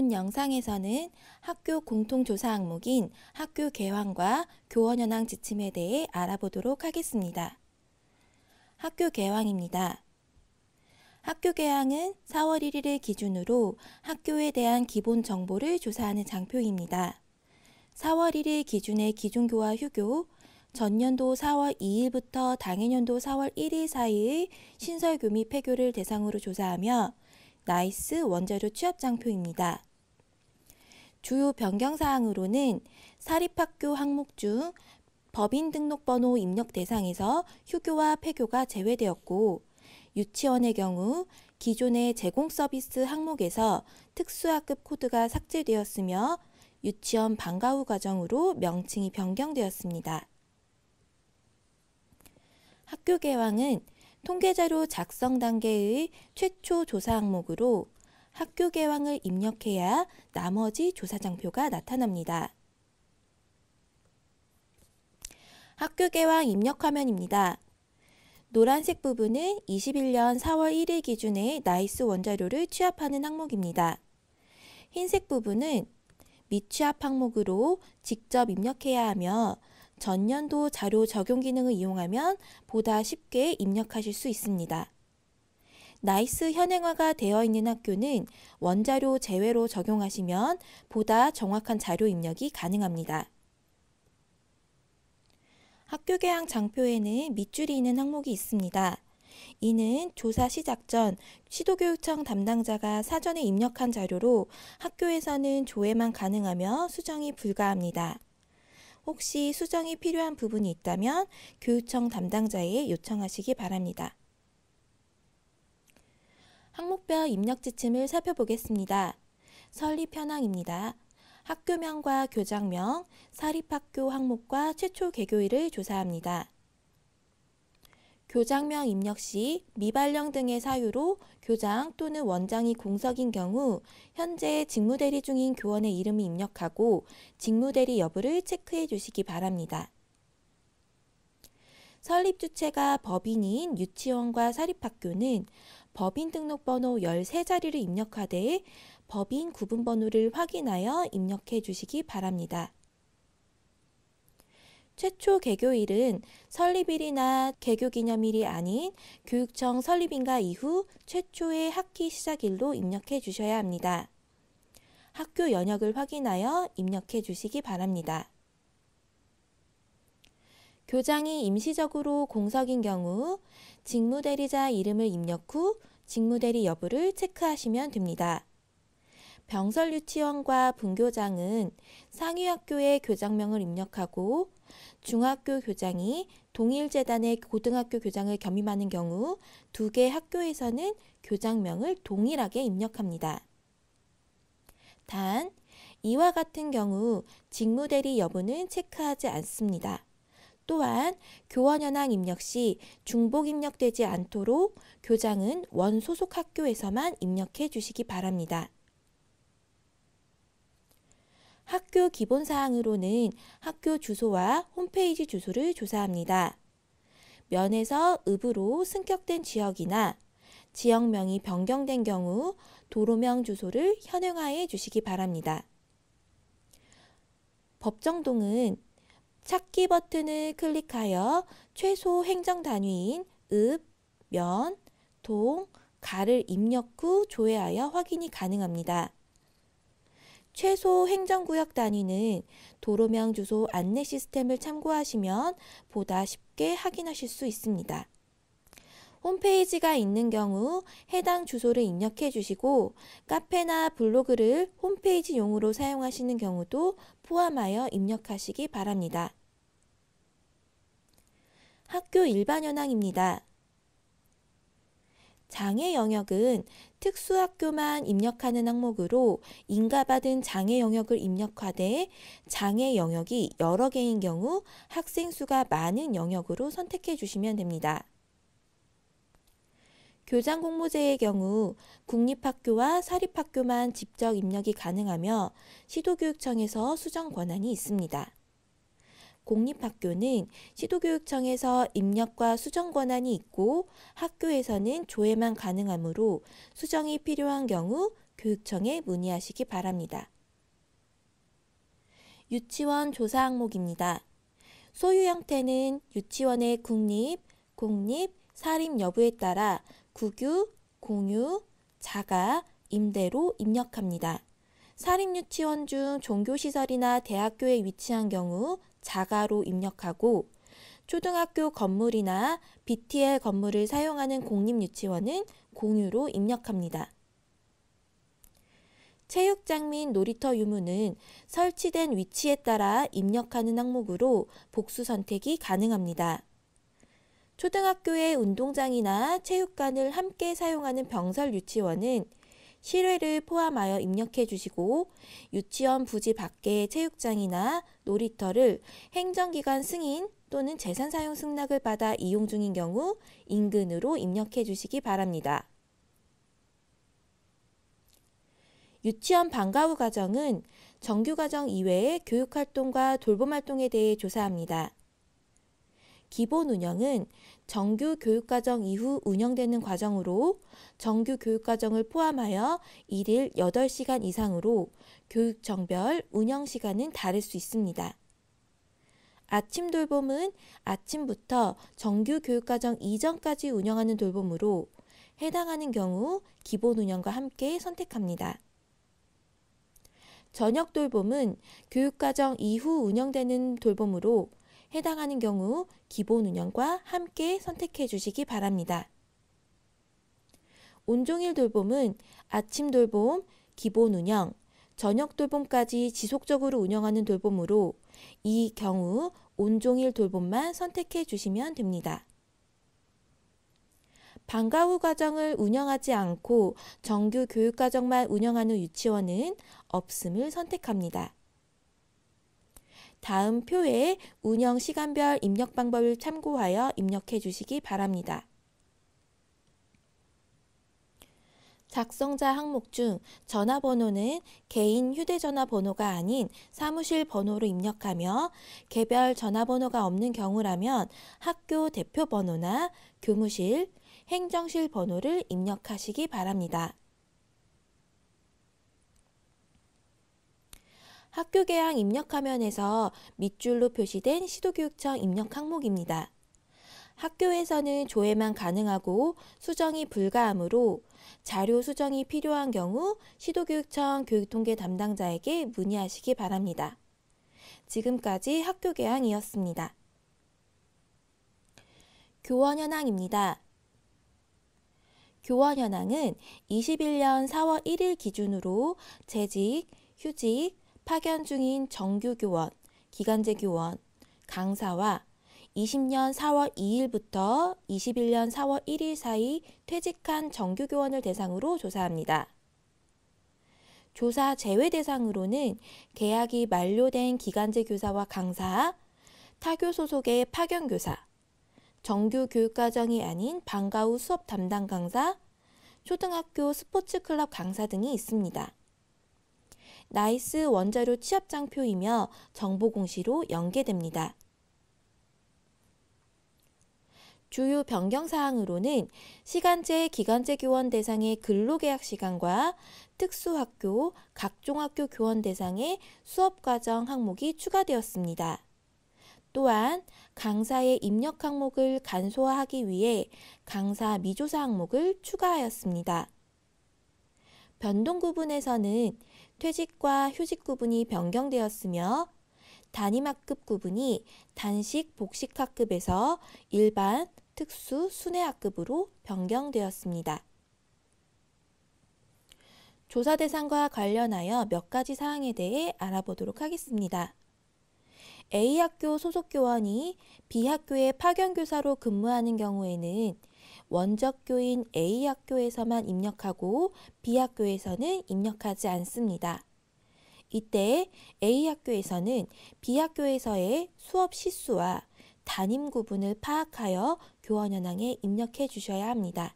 본 영상에서는 학교 공통조사 항목인 학교 개황과 교원 현황 지침에 대해 알아보도록 하겠습니다. 학교 개황입니다. 학교 개항은 4월 1일을 기준으로 학교에 대한 기본 정보를 조사하는 장표입니다. 4월 1일 기준의 기준교와 휴교, 전년도 4월 2일부터 당해년도 4월 1일 사이의 신설교 및 폐교를 대상으로 조사하며 나이스 원자료 취업 장표입니다. 주요 변경사항으로는 사립학교 항목 중 법인등록번호 입력 대상에서 휴교와 폐교가 제외되었고 유치원의 경우 기존의 제공 서비스 항목에서 특수학급 코드가 삭제되었으며 유치원 방과 후 과정으로 명칭이 변경되었습니다. 학교 개왕은 통계자료 작성 단계의 최초 조사 항목으로 학교 개왕을 입력해야 나머지 조사장표가 나타납니다. 학교 개왕 입력 화면입니다. 노란색 부분은 21년 4월 1일 기준의 나이스 원자료를 취합하는 항목입니다. 흰색 부분은 미취합 항목으로 직접 입력해야 하며 전년도 자료 적용 기능을 이용하면 보다 쉽게 입력하실 수 있습니다. 나이스 현행화가 되어 있는 학교는 원자료 제외로 적용하시면 보다 정확한 자료 입력이 가능합니다. 학교 개항 장표에는 밑줄이 있는 항목이 있습니다. 이는 조사 시작 전 시도교육청 담당자가 사전에 입력한 자료로 학교에서는 조회만 가능하며 수정이 불가합니다. 혹시 수정이 필요한 부분이 있다면 교육청 담당자에 요청하시기 바랍니다. 항목별 입력 지침을 살펴보겠습니다. 설립 현황입니다. 학교명과 교장명, 사립학교 항목과 최초 개교일을 조사합니다. 교장명 입력 시 미발령 등의 사유로 교장 또는 원장이 공석인 경우 현재 직무대리 중인 교원의 이름을 입력하고 직무대리 여부를 체크해 주시기 바랍니다. 설립 주체가 법인인 유치원과 사립학교는 법인 등록번호 13자리를 입력하되 법인 구분번호를 확인하여 입력해 주시기 바랍니다. 최초 개교일은 설립일이나 개교기념일이 아닌 교육청 설립인가 이후 최초의 학기 시작일로 입력해 주셔야 합니다. 학교 연역을 확인하여 입력해 주시기 바랍니다. 교장이 임시적으로 공석인 경우 직무대리자 이름을 입력 후 직무대리 여부를 체크하시면 됩니다. 병설 유치원과 분교장은 상위학교의 교장명을 입력하고 중학교 교장이 동일 재단의 고등학교 교장을 겸임하는 경우 두 개 학교에서는 교장명을 동일하게 입력합니다. 단 이와 같은 경우 직무대리 여부는 체크하지 않습니다. 또한 교원 현황 입력 시 중복 입력되지 않도록 교장은 원 소속 학교에서만 입력해 주시기 바랍니다. 학교 기본 사항으로는 학교 주소와 홈페이지 주소를 조사합니다. 면에서 읍으로 승격된 지역이나 지역명이 변경된 경우 도로명 주소를 현행화해 주시기 바랍니다. 법정동은 찾기 버튼을 클릭하여 최소 행정 단위인 읍, 면, 동, 가를 입력 후 조회하여 확인이 가능합니다. 최소 행정구역 단위는 도로명 주소 안내 시스템을 참고하시면 보다 쉽게 확인하실 수 있습니다. 홈페이지가 있는 경우 해당 주소를 입력해 주시고 카페나 블로그를 홈페이지용으로 사용하시는 경우도 포함하여 입력하시기 바랍니다. 학교 일반 현황입니다. 장애 영역은 특수학교만 입력하는 항목으로 인가받은 장애 영역을 입력하되 장애 영역이 여러 개인 경우 학생 수가 많은 영역으로 선택해 주시면 됩니다. 교장 공모제의 경우 국립학교와 사립학교만 직접 입력이 가능하며 시도교육청에서 수정 권한이 있습니다. 공립학교는 시도교육청에서 입력과 수정 권한이 있고 학교에서는 조회만 가능하므로 수정이 필요한 경우 교육청에 문의하시기 바랍니다. 유치원 조사 항목입니다. 소유 형태는 유치원의 국립, 공립, 사립 여부에 따라 국유, 공유, 자가, 임대로 입력합니다. 사립유치원 중 종교시설이나 대학교에 위치한 경우 자가로 입력하고 초등학교 건물이나 BTL 건물을 사용하는 공립유치원은 공유로 입력합니다. 체육장 및 놀이터 유무는 설치된 위치에 따라 입력하는 항목으로 복수 선택이 가능합니다. 초등학교의 운동장이나 체육관을 함께 사용하는 병설 유치원은 실외를 포함하여 입력해 주시고 유치원 부지 밖의 체육장이나 놀이터를 행정기관 승인 또는 재산 사용 승낙을 받아 이용 중인 경우 인근으로 입력해 주시기 바랍니다. 유치원 방과 후 과정은 정규 과정 이외의 교육 활동과 돌봄 활동에 대해 조사합니다. 기본 운영은 정규 교육과정 이후 운영되는 과정으로 정규 교육과정을 포함하여 1일 8시간 이상으로 교육청별 운영시간은 다를 수 있습니다. 아침 돌봄은 아침부터 정규 교육과정 이전까지 운영하는 돌봄으로 해당하는 경우 기본 운영과 함께 선택합니다. 저녁 돌봄은 교육과정 이후 운영되는 돌봄으로 해당하는 경우 기본 운영과 함께 선택해 주시기 바랍니다. 온종일 돌봄은 아침 돌봄, 기본 운영, 저녁 돌봄까지 지속적으로 운영하는 돌봄으로 이 경우 온종일 돌봄만 선택해 주시면 됩니다. 방과 후 과정을 운영하지 않고 정규 교육 과정만 운영하는 유치원은 없음을 선택합니다. 다음 표에 운영 시간별 입력 방법을 참고하여 입력해 주시기 바랍니다. 작성자 항목 중 전화번호는 개인 휴대전화 번호가 아닌 사무실 번호로 입력하며 개별 전화번호가 없는 경우라면 학교 대표 번호나 교무실, 행정실 번호를 입력하시기 바랍니다. 학교 개항 입력 화면에서 밑줄로 표시된 시도교육청 입력 항목입니다. 학교에서는 조회만 가능하고 수정이 불가하므로 자료 수정이 필요한 경우 시도교육청 교육통계 담당자에게 문의하시기 바랍니다. 지금까지 학교 개항이었습니다. 교원 현황입니다. 교원 현황은 21년 4월 1일 기준으로 재직, 휴직, 파견 중인 정규 교원, 기간제 교원, 강사와 20년 4월 2일부터 21년 4월 1일 사이 퇴직한 정규 교원을 대상으로 조사합니다. 조사 제외 대상으로는 계약이 만료된 기간제 교사와 강사, 타교 소속의 파견 교사, 정규 교육과정이 아닌 방과 후 수업 담당 강사, 초등학교 스포츠클럽 강사 등이 있습니다. 나이스 원자료 취합장표이며 정보 공시로 연계됩니다. 주요 변경 사항으로는 시간제, 기간제 교원 대상의 근로계약 시간과 특수학교, 각종 학교 교원 대상의 수업과정 항목이 추가되었습니다. 또한 강사의 입력 항목을 간소화하기 위해 강사 미조사 항목을 추가하였습니다. 변동 구분에서는 퇴직과 휴직 구분이 변경되었으며 단임학급 구분이 단식 복식학급에서 일반 특수 순회학급으로 변경되었습니다. 조사 대상과 관련하여 몇 가지 사항에 대해 알아보도록 하겠습니다. A학교 소속 교원이 B학교의 파견교사로 근무하는 경우에는 원적 교인 A 학교에서만 입력하고 B 학교에서는 입력하지 않습니다. 이때 A 학교에서는 B 학교에서의 수업 시수와 담임 구분을 파악하여 교원 현황에 입력해 주셔야 합니다.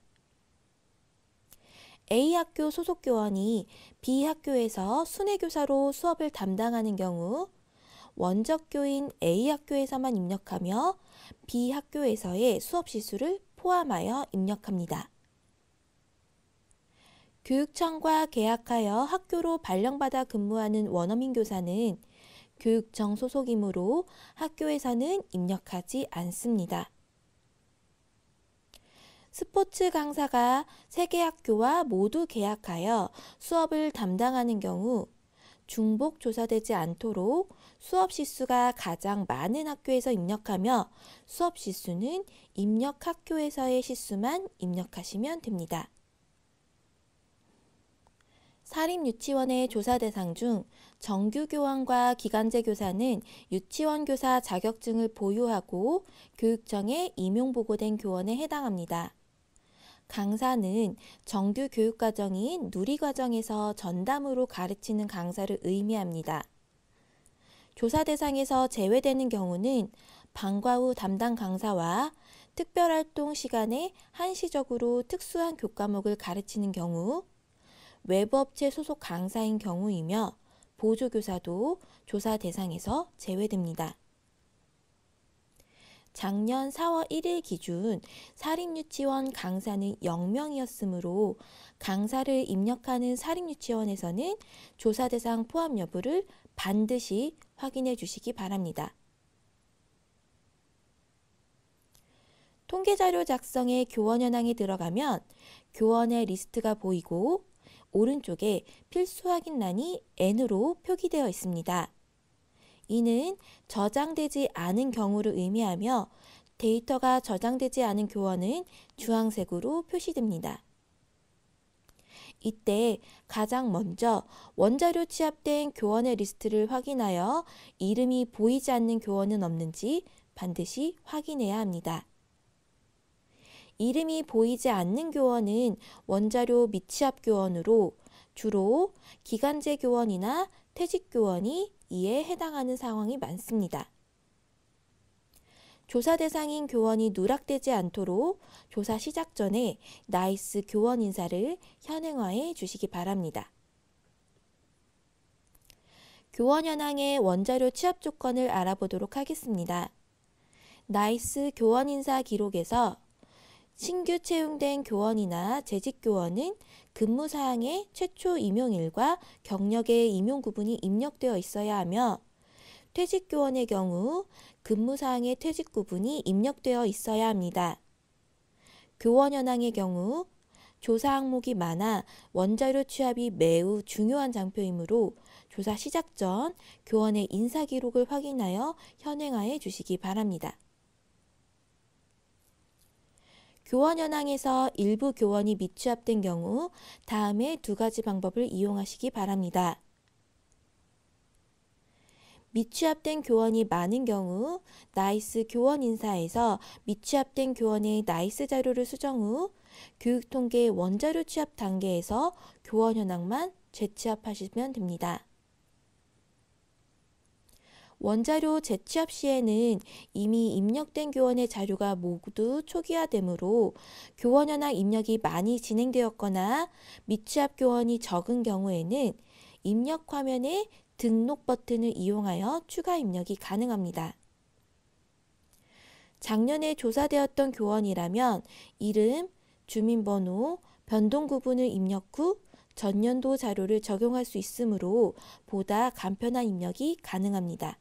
A 학교 소속 교원이 B 학교에서 순회교사로 수업을 담당하는 경우 원적 교인 A 학교에서만 입력하며 B 학교에서의 수업 시수를 포함하여 입력합니다. 교육청과 계약하여 학교로 발령받아 근무하는 원어민 교사는 교육청 소속이므로 학교에서는 입력하지 않습니다. 스포츠 강사가 세 개 학교와 모두 계약하여 수업을 담당하는 경우 중복 조사되지 않도록 수업 시수가 가장 많은 학교에서 입력하며 수업 시수는 입력 학교에서의 시수만 입력하시면 됩니다. 사립 유치원의 조사 대상 중 정규 교원과 기간제 교사는 유치원 교사 자격증을 보유하고 교육청에 임용 보고된 교원에 해당합니다. 강사는 정규 교육과정인 누리과정에서 전담으로 가르치는 강사를 의미합니다. 조사 대상에서 제외되는 경우는 방과 후 담당 강사와 특별활동 시간에 한시적으로 특수한 교과목을 가르치는 경우, 외부업체 소속 강사인 경우이며 보조교사도 조사 대상에서 제외됩니다. 작년 4월 1일 기준 사립유치원 강사는 0명이었으므로 강사를 입력하는 사립유치원에서는 조사 대상 포함 여부를 반드시 확인해 주시기 바랍니다. 통계자료 작성의 교원 현황이 들어가면 교원의 리스트가 보이고 오른쪽에 필수 확인란이 N으로 표기되어 있습니다. 이는 저장되지 않은 경우를 의미하며 데이터가 저장되지 않은 교원은 주황색으로 표시됩니다. 이때 가장 먼저 원자료 취합된 교원의 리스트를 확인하여 이름이 보이지 않는 교원은 없는지 반드시 확인해야 합니다. 이름이 보이지 않는 교원은 원자료 미취합 교원으로 주로 기간제 교원이나 퇴직 교원이 이에 해당하는 상황이 많습니다. 조사 대상인 교원이 누락되지 않도록 조사 시작 전에 나이스 교원 인사를 현행화해 주시기 바랍니다. 교원 현황의 원자료 취업 조건을 알아보도록 하겠습니다. 나이스 교원 인사 기록에서 신규 채용된 교원이나 재직 교원은 근무 사항에 최초 임용일과 경력의 임용 구분이 입력되어 있어야 하며 퇴직교원의 경우 근무사항의 퇴직 구분이 입력되어 있어야 합니다. 교원 현황의 경우 조사 항목이 많아 원자료 취합이 매우 중요한 장표이므로 조사 시작 전 교원의 인사 기록을 확인하여 현행화해 주시기 바랍니다. 교원 현황에서 일부 교원이 미취합된 경우 다음에 두 가지 방법을 이용하시기 바랍니다. 미취합된 교원이 많은 경우 나이스 교원 인사에서 미취합된 교원의 나이스 자료를 수정 후 교육통계 원자료 취합 단계에서 교원 현황만 재취합하시면 됩니다. 원자료 재취합 시에는 이미 입력된 교원의 자료가 모두 초기화되므로 교원 현황 입력이 많이 진행되었거나 미취합 교원이 적은 경우에는 입력 화면에 등록 버튼을 이용하여 추가 입력이 가능합니다. 작년에 조사되었던 교원이라면 이름, 주민번호, 변동 구분을 입력 후 전년도 자료를 적용할 수 있으므로 보다 간편한 입력이 가능합니다.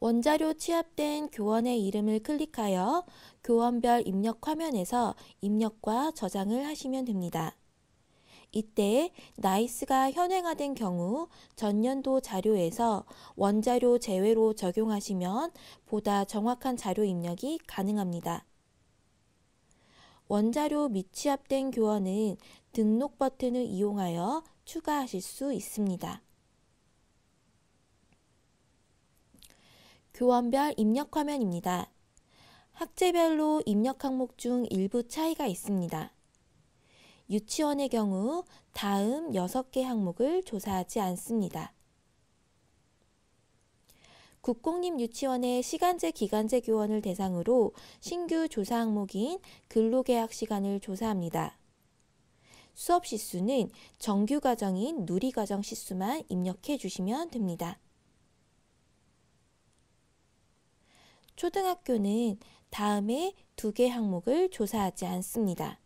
원자료 취합된 교원의 이름을 클릭하여 교원별 입력 화면에서 입력과 저장을 하시면 됩니다. 이때 나이스가 현행화된 경우 전년도 자료에서 원자료 제외로 적용하시면 보다 정확한 자료 입력이 가능합니다. 원자료 미취합된 교원은 등록 버튼을 이용하여 추가하실 수 있습니다. 교원별 입력 화면입니다. 학제별로 입력 항목 중 일부 차이가 있습니다. 유치원의 경우 다음 6개 항목을 조사하지 않습니다. 국공립유치원의 시간제 기간제 교원을 대상으로 신규 조사 항목인 근로계약 시간을 조사합니다. 수업 시수는 정규 과정인 누리 과정 시수만 입력해 주시면 됩니다. 초등학교는 다음에 두개 항목을 조사하지 않습니다.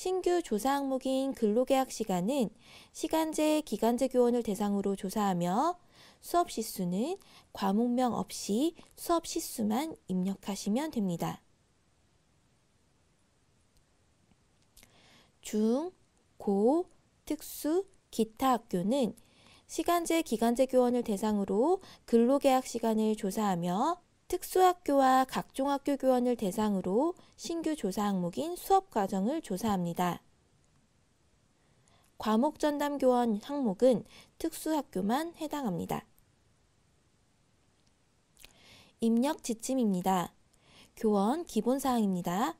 신규 조사 항목인 근로계약 시간은 시간제, 기간제 교원을 대상으로 조사하며 수업 시수는 과목명 없이 수업 시수만 입력하시면 됩니다. 중, 고, 특수, 기타 학교는 시간제, 기간제 교원을 대상으로 근로계약 시간을 조사하며 특수학교와 각종 학교 교원을 대상으로 신규 조사 항목인 수업 과정을 조사합니다. 과목 전담 교원 항목은 특수학교만 해당합니다. 입력 지침입니다. 교원 기본 사항입니다.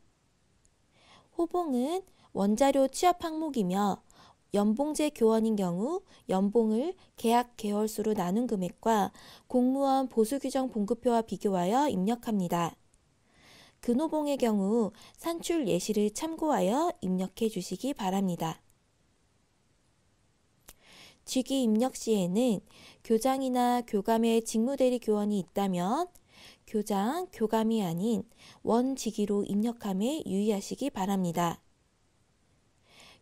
호봉은 원자료 취업 항목이며 연봉제 교원인 경우 연봉을 계약 개월수로 나눈 금액과 공무원 보수규정 봉급표와 비교하여 입력합니다. 근호봉의 경우 산출 예시를 참고하여 입력해 주시기 바랍니다. 직위 입력 시에는 교장이나 교감의 직무대리 교원이 있다면 교장, 교감이 아닌 원직위로 입력함에 유의하시기 바랍니다.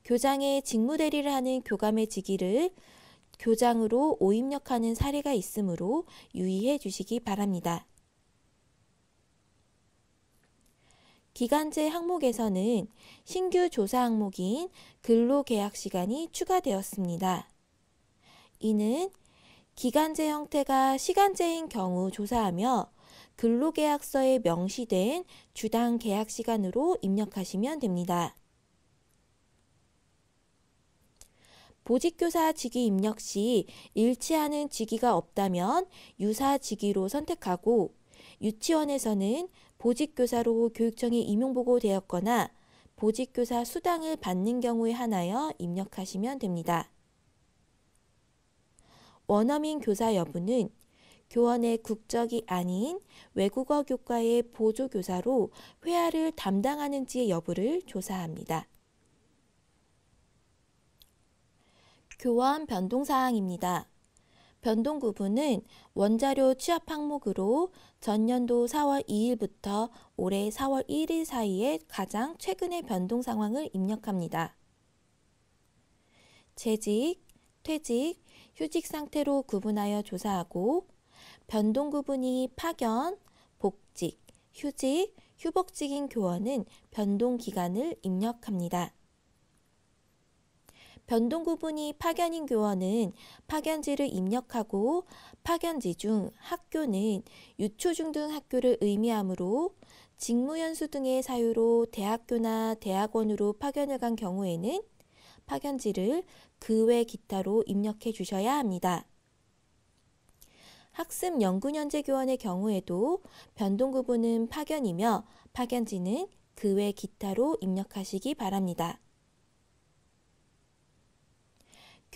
교장의 직무대리를 하는 교감의 직위를 교장으로 오입력하는 사례가 있으므로 유의해 주시기 바랍니다. 기간제 항목에서는 신규 조사 항목인 근로계약 시간이 추가되었습니다. 이는 기간제 형태가 시간제인 경우 조사하며 근로계약서에 명시된 주당 계약 시간으로 입력하시면 됩니다. 보직교사 직위 입력 시 일치하는 직위가 없다면 유사 직위로 선택하고 유치원에서는 보직교사로 교육청에 임용보고 되었거나 보직교사 수당을 받는 경우에 한하여 입력하시면 됩니다. 원어민 교사 여부는 교원의 국적이 아닌 외국어 교과의 보조교사로 회화를 담당하는지의 여부를 조사합니다. 교원 변동사항입니다. 변동 구분은 원자료 취합 항목으로 전년도 4월 2일부터 올해 4월 1일 사이에 가장 최근의 변동 상황을 입력합니다. 재직, 퇴직, 휴직 상태로 구분하여 조사하고 변동 구분이 파견, 복직, 휴직, 휴복직인 교원은 변동 기간을 입력합니다. 변동 구분이 파견인 교원은 파견지를 입력하고 파견지 중 학교는 유초중 등 학교를 의미하므로 직무연수 등의 사유로 대학교나 대학원으로 파견을 간 경우에는 파견지를 그 외 기타로 입력해 주셔야 합니다. 학습 연구년제 교원의 경우에도 변동 구분은 파견이며 파견지는 그 외 기타로 입력하시기 바랍니다.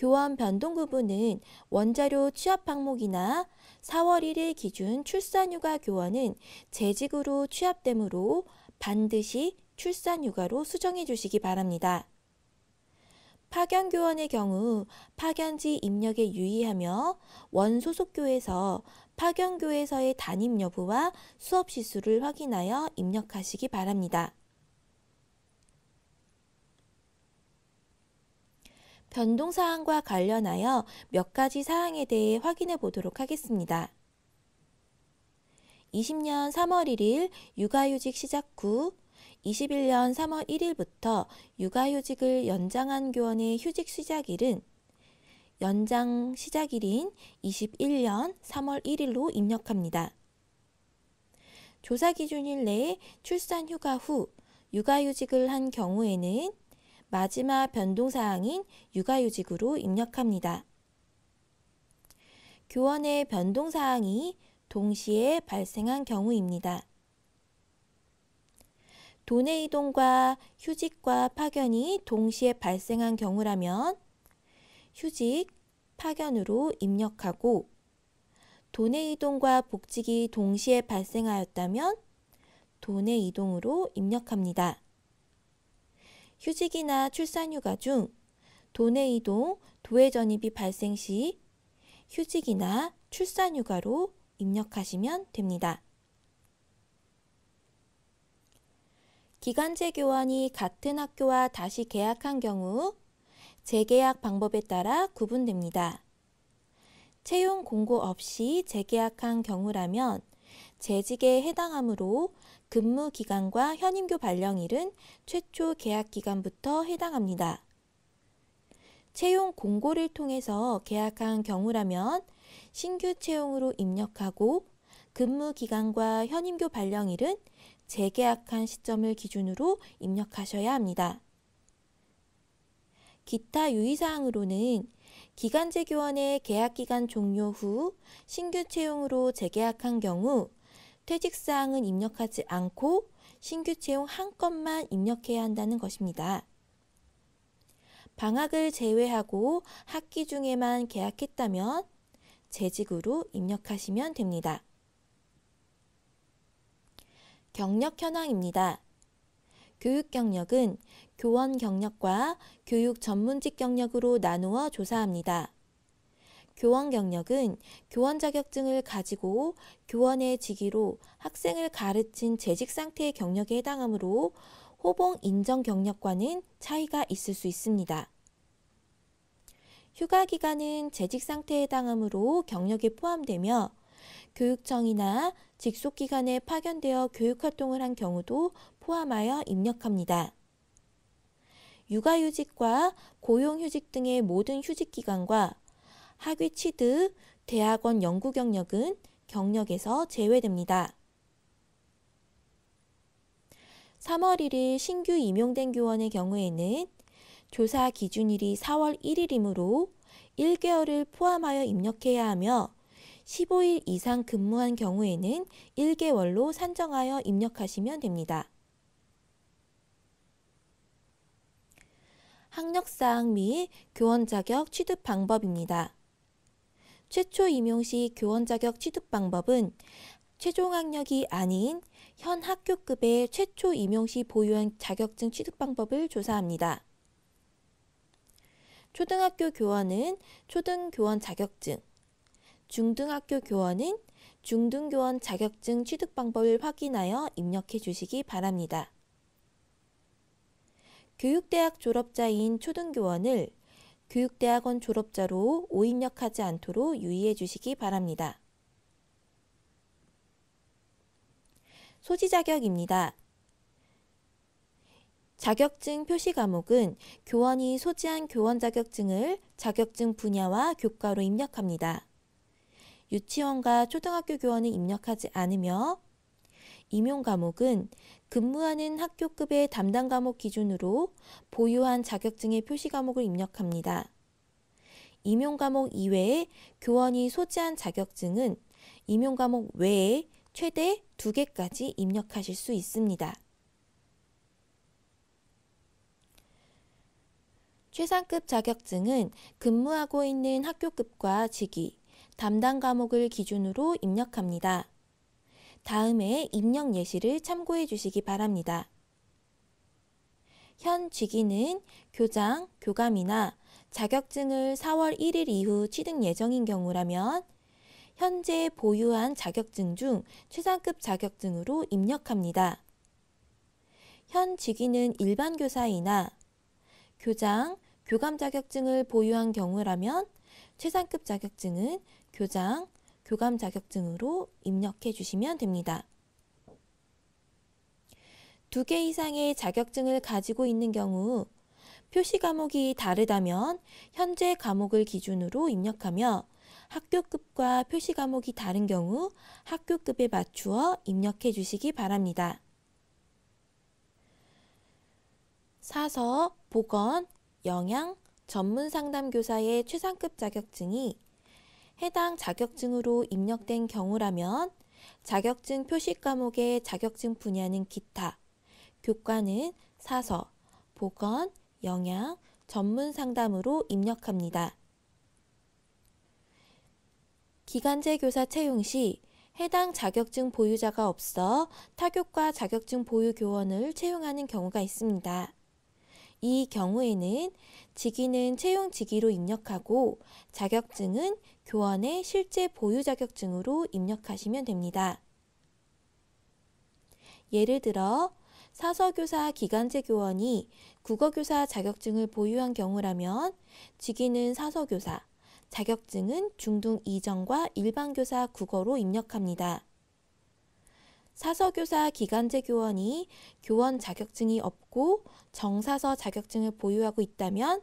교원 변동 구분은 원자료 취합 항목이나 4월 1일 기준 출산휴가 교원은 재직으로 취합되므로 반드시 출산휴가로 수정해 주시기 바랍니다. 파견 교원의 경우 파견지 입력에 유의하며 원소속교에서 파견교에서의 단입 여부와 수업 시수를 확인하여 입력하시기 바랍니다. 변동 사항과 관련하여 몇 가지 사항에 대해 확인해 보도록 하겠습니다. 20년 3월 1일 육아휴직 시작 후 21년 3월 1일부터 육아휴직을 연장한 교원의 휴직 시작일은 연장 시작일인 21년 3월 1일로 입력합니다. 조사 기준일 내에 출산 휴가 후 육아휴직을 한 경우에는 마지막 변동사항인 육아휴직으로 입력합니다. 교원의 변동사항이 동시에 발생한 경우입니다. 돈의 이동과 휴직과 파견이 동시에 발생한 경우라면 휴직, 파견으로 입력하고 돈의 이동과 복직이 동시에 발생하였다면 돈의 이동으로 입력합니다. 휴직이나 출산휴가 중 도내 이동, 도외 전입이 발생 시 휴직이나 출산휴가로 입력하시면 됩니다. 기간제 교원이 같은 학교와 다시 계약한 경우 재계약 방법에 따라 구분됩니다. 채용 공고 없이 재계약한 경우라면 재직에 해당하므로 근무 기간과 현임교 발령일은 최초 계약 기간부터 해당합니다. 채용 공고를 통해서 계약한 경우라면 신규 채용으로 입력하고 근무 기간과 현임교 발령일은 재계약한 시점을 기준으로 입력하셔야 합니다. 기타 유의사항으로는 기간제 교원의 계약 기간 종료 후 신규 채용으로 재계약한 경우 퇴직사항은 입력하지 않고 신규 채용 한 건만 입력해야 한다는 것입니다. 방학을 제외하고 학기 중에만 계약했다면 재직으로 입력하시면 됩니다. 경력 현황입니다. 교육 경력은 교원 경력과 교육 전문직 경력으로 나누어 조사합니다. 교원 경력은 교원 자격증을 가지고 교원의 직위로 학생을 가르친 재직 상태의 경력에 해당하므로 호봉 인정 경력과는 차이가 있을 수 있습니다. 휴가 기간은 재직 상태에 해당하므로 경력에 포함되며 교육청이나 직속 기관에 파견되어 교육 활동을 한 경우도 포함하여 입력합니다. 육아휴직과 고용휴직 등의 모든 휴직기간과 학위 취득, 대학원 연구 경력은 경력에서 제외됩니다. 3월 1일 신규 임용된 교원의 경우에는 조사 기준일이 4월 1일이므로 1개월을 포함하여 입력해야 하며 15일 이상 근무한 경우에는 1개월로 산정하여 입력하시면 됩니다. 학력사항 및 교원 자격 취득 방법입니다. 최초 임용시 교원 자격 취득 방법은 최종 학력이 아닌 현 학교급의 최초 임용시 보유한 자격증 취득 방법을 조사합니다. 초등학교 교원은 초등교원 자격증, 중등학교 교원은 중등교원 자격증 취득 방법을 확인하여 입력해 주시기 바랍니다. 교육대학 졸업자인 초등교원을 교육대학원 졸업자로 오입력하지 않도록 유의해 주시기 바랍니다. 소지 자격입니다. 자격증 표시 과목은 교원이 소지한 교원 자격증을 자격증 분야와 교과로 입력합니다. 유치원과 초등학교 교원은 입력하지 않으며 임용 과목은 근무하는 학교급의 담당 과목 기준으로 보유한 자격증의 표시 과목을 입력합니다. 임용 과목 이외에 교원이 소지한 자격증은 임용 과목 외에 최대 두개까지 입력하실 수 있습니다. 최상급 자격증은 근무하고 있는 학교급과 직위, 담당 과목을 기준으로 입력합니다. 다음에 입력 예시를 참고해 주시기 바랍니다. 현 직위는 교장, 교감이나 자격증을 4월 1일 이후 취득 예정인 경우라면 현재 보유한 자격증 중 최상급 자격증으로 입력합니다. 현 직위는 일반 교사이나 교장, 교감 자격증을 보유한 경우라면 최상급 자격증은 교장, 교감 자격증으로 입력해 주시면 됩니다. 두 개 이상의 자격증을 가지고 있는 경우 표시 과목이 다르다면 현재 과목을 기준으로 입력하며 학교급과 표시 과목이 다른 경우 학교급에 맞추어 입력해 주시기 바랍니다. 사서, 보건, 영양, 전문상담교사의 최상급 자격증이 해당 자격증으로 입력된 경우라면 자격증 표시 과목의 자격증 분야는 기타, 교과는 사서, 보건, 영양, 전문 상담으로 입력합니다. 기간제 교사 채용 시 해당 자격증 보유자가 없어 타교과 자격증 보유 교원을 채용하는 경우가 있습니다. 이 경우에는 직위는 채용 직위로 입력하고 자격증은 교원의 실제 보유 자격증으로 입력하시면 됩니다. 예를 들어 사서교사 기간제 교원이 국어교사 자격증을 보유한 경우라면 직위는 사서교사, 자격증은 중등 이전과 일반교사 국어로 입력합니다. 사서교사 기간제 교원이 교원 자격증이 없고 정사서 자격증을 보유하고 있다면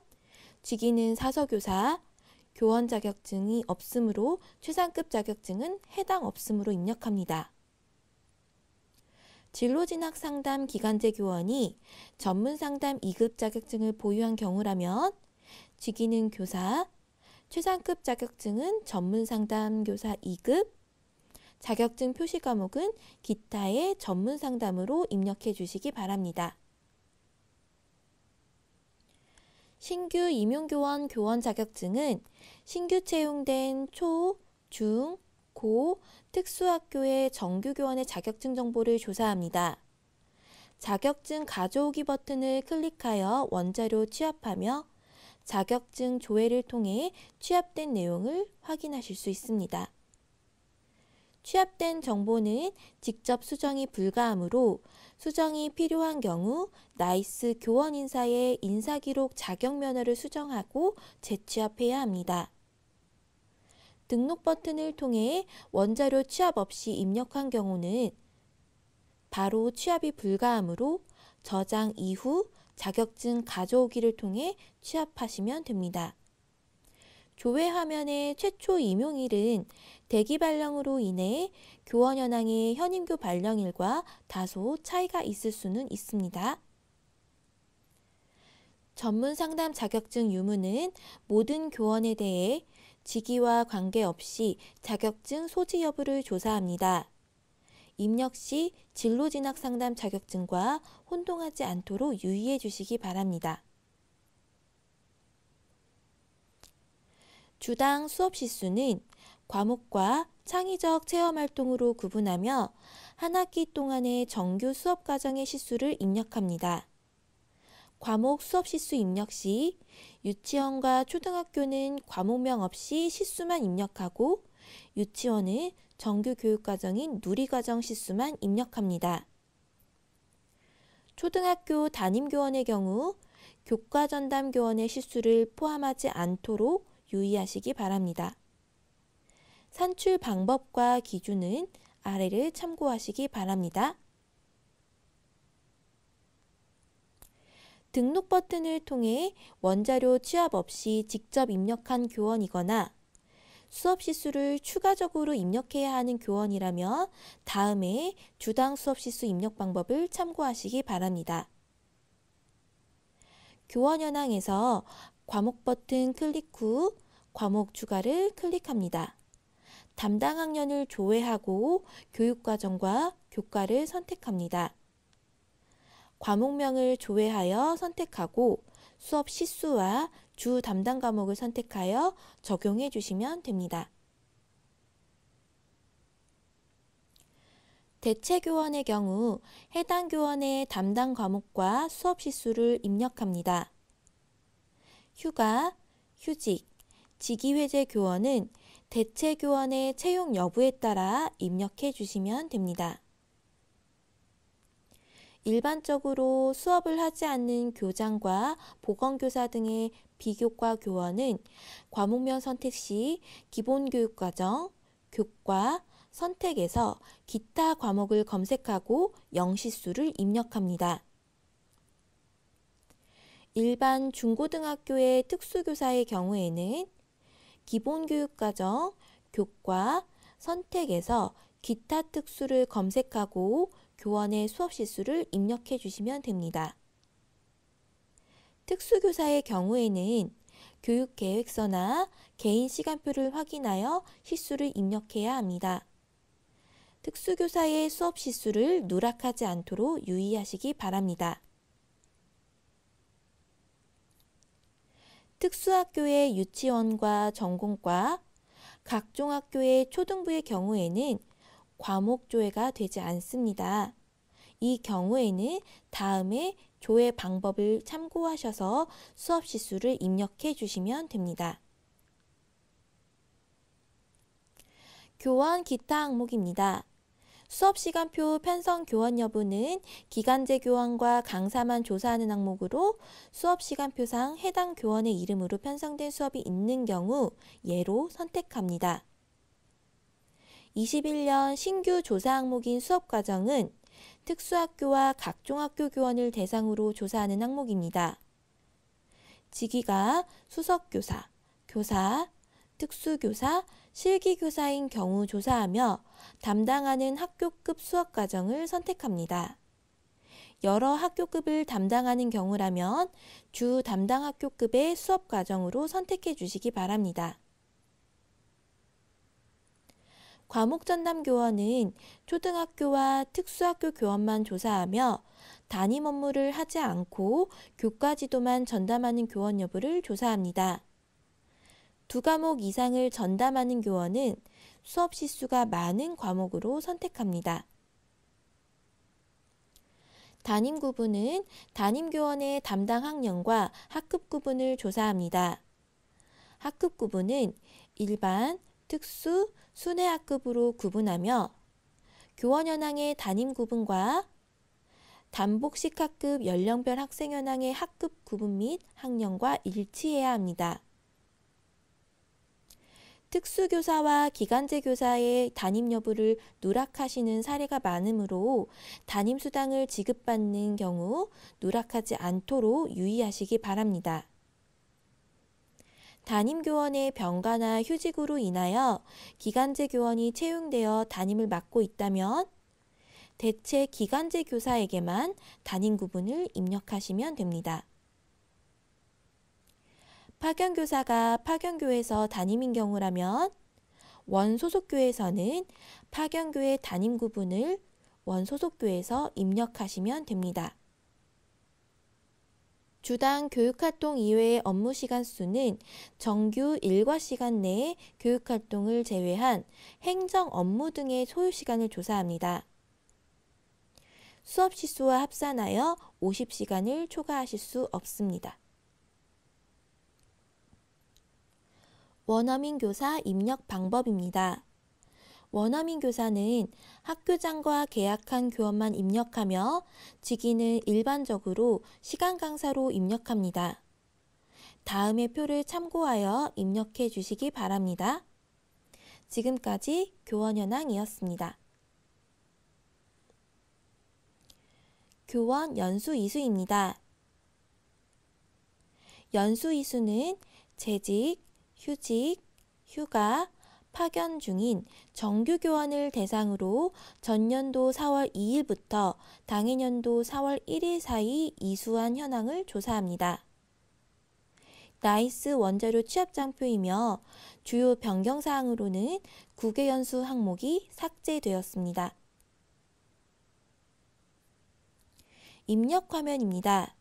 직위는 사서교사, 교원 자격증이 없으므로 최상급 자격증은 해당 없으므로 입력합니다. 진로진학 상담 기간제 교원이 전문 상담 2급 자격증을 보유한 경우라면 직위는 교사, 최상급 자격증은 전문 상담 교사 2급, 자격증 표시 과목은 기타의 전문 상담으로 입력해 주시기 바랍니다. 신규 임용교원 교원 자격증은 신규 채용된 초, 중, 고, 특수학교의 정규교원의 자격증 정보를 조사합니다. 자격증 가져오기 버튼을 클릭하여 원자료 취합하며 자격증 조회를 통해 취합된 내용을 확인하실 수 있습니다. 취합된 정보는 직접 수정이 불가하므로 수정이 필요한 경우 나이스 교원 인사의 인사기록 자격 면허를 수정하고 재취업해야 합니다. 등록 버튼을 통해 원자료 취합 없이 입력한 경우는 바로 취합이 불가하므로 저장 이후 자격증 가져오기를 통해 취합하시면 됩니다. 조회 화면의 최초 임용일은 대기 발령으로 인해 교원 현황의 현임교 발령일과 다소 차이가 있을 수는 있습니다. 전문 상담 자격증 유무는 모든 교원에 대해 직위와 관계없이 자격증 소지 여부를 조사합니다. 입력 시 진로 진학 상담 자격증과 혼동하지 않도록 유의해 주시기 바랍니다. 주당 수업 시수는 과목과 창의적 체험 활동으로 구분하며 한 학기 동안의 정규 수업 과정의 시수를 입력합니다. 과목 수업 시수 입력 시 유치원과 초등학교는 과목명 없이 시수만 입력하고 유치원은 정규 교육과정인 누리과정 시수만 입력합니다. 초등학교 담임교원의 경우 교과전담교원의 시수를 포함하지 않도록 유의하시기 바랍니다. 산출 방법과 기준은 아래를 참고하시기 바랍니다. 등록 버튼을 통해 원자료 취합 없이 직접 입력한 교원이거나 수업 시수를 추가적으로 입력해야 하는 교원이라면 다음에 주당 수업 시수 입력 방법을 참고하시기 바랍니다. 교원 현황에서 과목 버튼 클릭 후 과목 추가를 클릭합니다. 담당 학년을 조회하고 교육과정과 교과를 선택합니다. 과목명을 조회하여 선택하고 수업 시수와 주 담당 과목을 선택하여 적용해 주시면 됩니다. 대체 교원의 경우 해당 교원의 담당 과목과 수업 시수를 입력합니다. 휴가, 휴직, 직위회제 교원은 대체 교원의 채용 여부에 따라 입력해 주시면 됩니다. 일반적으로 수업을 하지 않는 교장과 보건교사 등의 비교과 교원은 과목명 선택 시 기본교육과정, 교과, 선택에서 기타 과목을 검색하고 영시수를 입력합니다. 일반 중고등학교의 특수교사의 경우에는 기본교육과정, 교과, 선택에서 기타 특수를 검색하고 교원의 수업 시수를 입력해 주시면 됩니다. 특수교사의 경우에는 교육계획서나 개인 시간표를 확인하여 시수를 입력해야 합니다. 특수교사의 수업 시수를 누락하지 않도록 유의하시기 바랍니다. 특수학교의 유치원과 전공과, 각종 학교의 초등부의 경우에는 과목조회가 되지 않습니다. 이 경우에는 다음에 조회 방법을 참고하셔서 수업 시수를 입력해 주시면 됩니다. 교원 기타 항목입니다. 수업 시간표 편성 교원 여부는 기간제 교원과 강사만 조사하는 항목으로 수업 시간표상 해당 교원의 이름으로 편성된 수업이 있는 경우 예로 선택합니다. 21년 신규 조사 항목인 수업 과정은 특수학교와 각종 학교 교원을 대상으로 조사하는 항목입니다. 직위가 수석교사, 교사, 특수교사, 실기교사인 경우 조사하며 담당하는 학교급 수업과정을 선택합니다. 여러 학교급을 담당하는 경우라면 주 담당 학교급의 수업과정으로 선택해 주시기 바랍니다. 과목 전담 교원은 초등학교와 특수학교 교원만 조사하며 담임 업무를 하지 않고 교과 지도만 전담하는 교원 여부를 조사합니다. 두 과목 이상을 전담하는 교원은 수업 시수가 많은 과목으로 선택합니다. 담임 구분은 담임 교원의 담당 학년과 학급 구분을 조사합니다. 학급 구분은 일반, 특수, 순회 학급으로 구분하며 교원 현황의 담임 구분과 단복식 학급 연령별 학생 현황의 학급 구분 및 학년과 일치해야 합니다. 특수교사와 기간제 교사의 담임 여부를 누락하시는 사례가 많으므로 담임 수당을 지급받는 경우 누락하지 않도록 유의하시기 바랍니다. 담임 교원의 병가나 휴직으로 인하여 기간제 교원이 채용되어 담임을 맡고 있다면 대체 기간제 교사에게만 담임 구분을 입력하시면 됩니다. 파견교사가 파견교에서 담임인 경우라면 원소속교에서는 파견교의 담임 구분을 원소속교에서 입력하시면 됩니다. 주당 교육활동 이외의 업무 시간 수는 정규 일과 시간 내에 교육활동을 제외한 행정 업무 등의 소요 시간을 조사합니다. 수업 시수와 합산하여 50시간을 초과하실 수 없습니다. 원어민 교사 입력 방법입니다. 원어민 교사는 학교장과 계약한 교원만 입력하며 직인는 일반적으로 시간 강사로 입력합니다. 다음의 표를 참고하여 입력해 주시기 바랍니다. 지금까지 교원현황이었습니다. 교원 연수 이수입니다. 연수 이수는 재직, 휴직, 휴가, 파견 중인 정규 교원을 대상으로 전년도 4월 2일부터 당해년도 4월 1일 사이 이수한 현황을 조사합니다. 나이스 원자료 취합 장표이며 주요 변경 사항으로는 9개 연수 항목이 삭제되었습니다. 입력 화면입니다.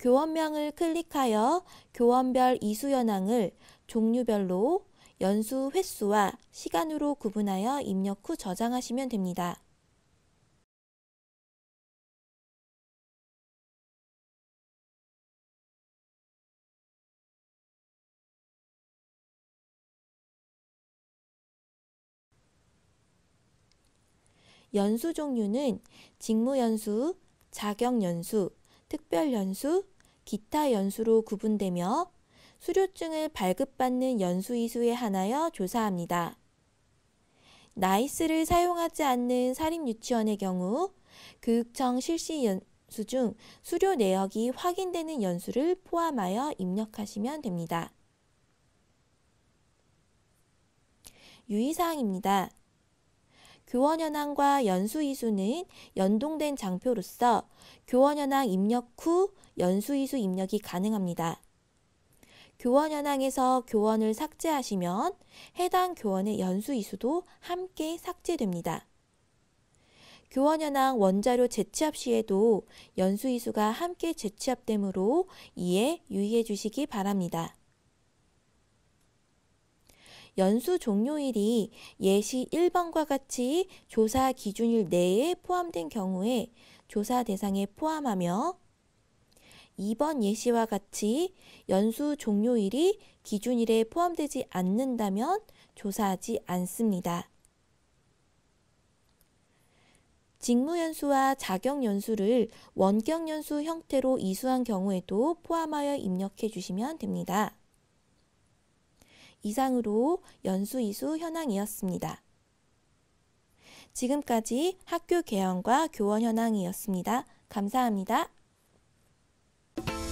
교원명을 클릭하여 교원별 이수 현황을 종류별로 연수 횟수와 시간으로 구분하여 입력 후 저장하시면 됩니다. 연수 종류는 직무연수, 자격연수, 특별연수, 기타 연수로 구분되며 수료증을 발급받는 연수이수에 한하여 조사합니다. 나이스를 사용하지 않는 사립유치원의 경우 교육청 실시 연수 중 수료 내역이 확인되는 연수를 포함하여 입력하시면 됩니다. 유의사항입니다. 교원연항과 연수이수는 연동된 장표로서 교원연항 입력 후 연수이수 입력이 가능합니다. 교원 현황에서 교원을 삭제하시면 해당 교원의 연수이수도 함께 삭제됩니다. 교원 현황 원자료 재취합 시에도 연수이수가 함께 재취합되므로 이에 유의해 주시기 바랍니다. 연수 종료일이 예시 1번과 같이 조사 기준일 내에 포함된 경우에 조사 대상에 포함하며 이번 예시와 같이 연수 종료일이 기준일에 포함되지 않는다면 조사하지 않습니다. 직무연수와 자격연수를 원격연수 형태로 이수한 경우에도 포함하여 입력해 주시면 됩니다. 이상으로 연수 이수 현황이었습니다. 지금까지 학교 개헌과 교원 현황이었습니다. 감사합니다. Bye.